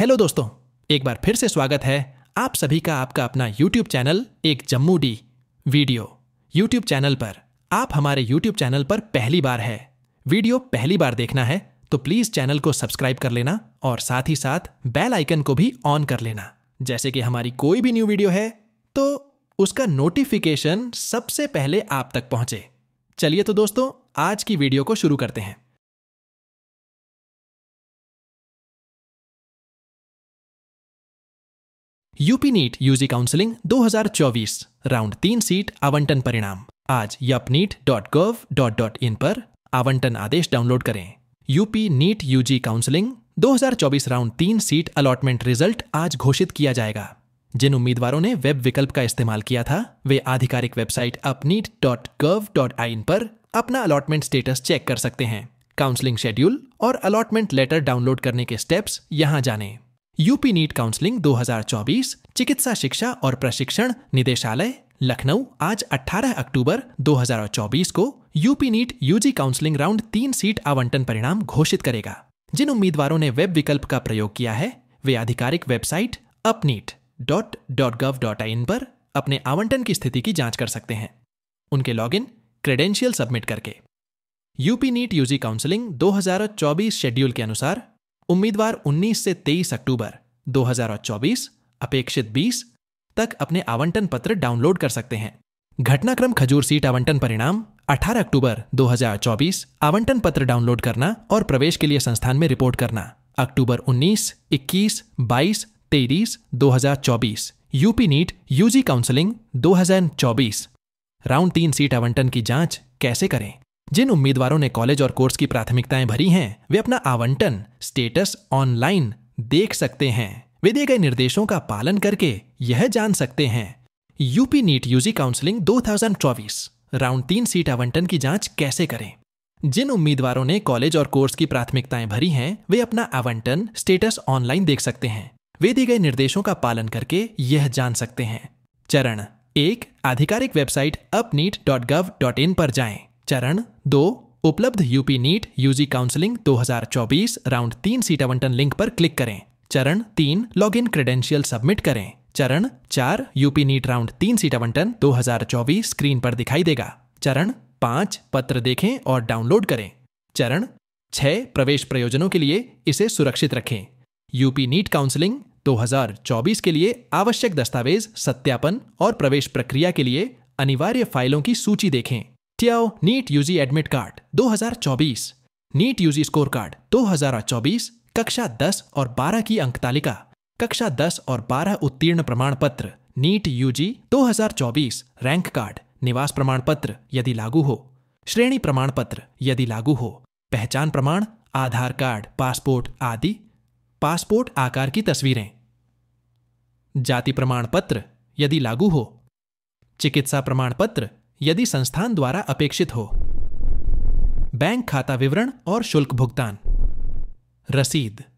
Hello दोस्तों एक बार फिर से स्वागत है आप सभी का आपका अपना यूट्यूब चैनल एक Jammu D video YouTube channel पर आप हमारे यूट्यूब चैनल पर पहली बार है वीडियो पहली बार देखना है तो प्लीज चैनल को सब्सक्राइब कर लेना और साथ ही साथ बेल आइकन को भी ऑन कर लेना जैसे कि हमारी कोई भी न्यू वीडियो है तो उसका नोटिफिकेशन सबसे पहले आप तक पहुंचे चलिए तो दोस्तों आज की वीडियो को शुरू करते हैं UP NEET UG counselling 2024 round तीन सीट आवंटन परिणाम आज यपनीट डॉट डॉट डॉट इन पर आवंटन आदेश डाउनलोड करें UP NEET UG counselling 2024 round तीन सीट अलॉटमेंट रिजल्ट आज घोषित किया जाएगा जिन उम्मीदवारों ने वेब विकल्प का इस्तेमाल किया था वे आधिकारिक वेबसाइट अपनीट dot gov dot I in पर अपना अलॉटमेंट स्टेटस चेक कर सकते हैं काउंसलिंग शेड्यूल और अलॉटमेंट लेटर डाउनलोड करने के स्टेप्स यहाँ जानें यूपी नीट काउंसलिंग 2024 चिकित्सा शिक्षा और प्रशिक्षण निदेशालय लखनऊ आज 18 अक्टूबर 2024 को UP NEET UG counselling round तीन सीट आवंटन परिणाम घोषित करेगा जिन उम्मीदवारों ने वेब विकल्प का प्रयोग किया है वे आधिकारिक वेबसाइट अपनीट dot dot gov dot in पर अपने आवंटन की स्थिति की जांच कर सकते हैं उनके लॉगिन क्रेडेंशियल सबमिट करके UP NEET UG counselling 2024 schedule के अनुसार उम्मीदवार 19 से 23 अक्टूबर 2024 अपेक्षित 20 तक अपने आवंटन पत्र डाउनलोड कर सकते हैं घटनाक्रम खजूर सीट आवंटन परिणाम 18 अक्टूबर 2024 आवंटन पत्र डाउनलोड करना और प्रवेश के लिए संस्थान में रिपोर्ट करना अक्टूबर 19, 21, 22, 23, 2024 UP NEET UG counselling 2024 round तीन सीट आवंटन की जांच कैसे करें जिन उम्मीदवारों ने कॉलेज और कोर्स की प्राथमिकताएं भरी हैं वे अपना आवंटन स्टेटस ऑनलाइन देख सकते हैं वे दिए गए निर्देशों का पालन करके यह जान सकते हैं UP NEET UG counselling 2024 round तीन सीट आवंटन की जांच कैसे करें जिन उम्मीदवारों ने कॉलेज और कोर्स की प्राथमिकताएं भरी हैं वे अपना आवंटन स्टेटस ऑनलाइन देख सकते हैं वे दिए गए निर्देशों का पालन करके यह जान सकते हैं चरण एक आधिकारिक वेबसाइट अपनीट पर जाएं। चरण दो उपलब्ध UP NEET UG counselling 2024 round तीन सीट आवंटन लिंक पर क्लिक करें चरण तीन लॉग इन क्रेडेंशियल सबमिट करें चरण चार यूपी नीट राउंड तीन सीट आवंटन 2024 स्क्रीन पर दिखाई देगा चरण पाँच पत्र देखें और डाउनलोड करें चरण छह प्रवेश प्रयोजनों के लिए इसे सुरक्षित रखें यूपी नीट काउंसलिंग 2024 के लिए आवश्यक दस्तावेज सत्यापन और प्रवेश प्रक्रिया के लिए अनिवार्य फाइलों की सूची देखें टियाओ NEET UG admit card 2024 NEET UG score card 2024 कक्षा 10 और 12 की अंक तालिका कक्षा 10 और 12 उत्तीर्ण प्रमाण पत्र नीट यूजी 2024 रैंक कार्ड निवास प्रमाण पत्र यदि लागू हो श्रेणी प्रमाण पत्र यदि लागू हो पहचान प्रमाण आधार कार्ड पासपोर्ट आदि पासपोर्ट आकार की तस्वीरें जाति प्रमाण पत्र यदि लागू हो चिकित्सा प्रमाण पत्र यदि संस्थान द्वारा अपेक्षित हो बैंक खाता विवरण और शुल्क भुगतान रसीद